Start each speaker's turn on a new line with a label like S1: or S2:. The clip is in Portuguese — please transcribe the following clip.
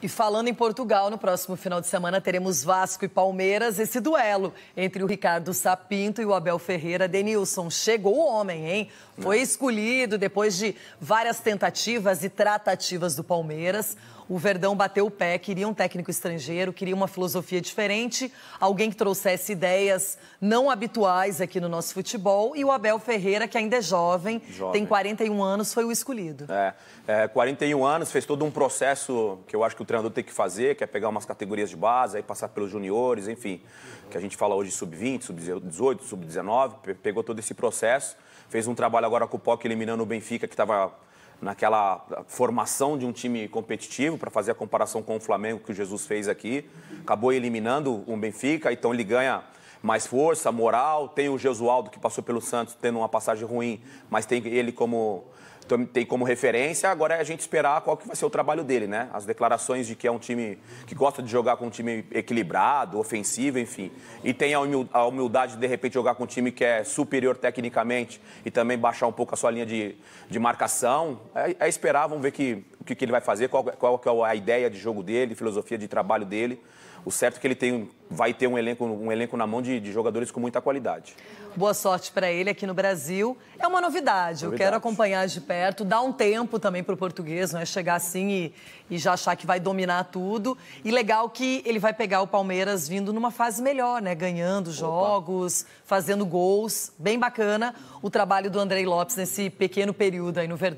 S1: E falando em Portugal, no próximo final de semana teremos Vasco e Palmeiras. Esse duelo entre o Ricardo Sapinto e o Abel Ferreira. Denilson, chegou o homem, hein? Foi é. escolhido depois de várias tentativas e tratativas do Palmeiras. O Verdão bateu o pé, queria um técnico estrangeiro, queria uma filosofia diferente, alguém que trouxesse ideias não habituais aqui no nosso futebol. E o Abel Ferreira, que ainda é jovem, jovem. tem 41 anos, foi o escolhido.
S2: É, é, 41 anos, fez todo um processo que eu acho que o treinador tem que fazer, que é pegar umas categorias de base, aí passar pelos juniores, enfim, que a gente fala hoje sub-20, sub-18, sub-19, pegou todo esse processo, fez um trabalho agora com o POC eliminando o Benfica, que estava naquela formação de um time competitivo, para fazer a comparação com o Flamengo que o Jesus fez aqui, acabou eliminando o Benfica, então ele ganha mais força, moral. Tem o Jesualdo que passou pelo Santos, tendo uma passagem ruim, mas tem ele como tem como referência. Agora é a gente esperar qual que vai ser o trabalho dele, né? As declarações de que é um time que gosta de jogar com um time equilibrado, ofensivo, enfim. E tem a humildade de, de repente, jogar com um time que é superior tecnicamente e também baixar um pouco a sua linha de, de marcação. É, é esperar, vamos ver que que, que ele vai fazer, qual, qual é a ideia de jogo dele, filosofia de trabalho dele. O certo é que ele tem, vai ter um elenco, um elenco na mão de, de jogadores com muita qualidade.
S1: Boa sorte para ele aqui no Brasil. É uma novidade, novidade, eu quero acompanhar de perto. Dá um tempo também para o português, não é chegar assim e, e já achar que vai dominar tudo. E legal que ele vai pegar o Palmeiras vindo numa fase melhor, né? Ganhando jogos, Opa. fazendo gols. Bem bacana o trabalho do Andrei Lopes nesse pequeno período aí no Verdão.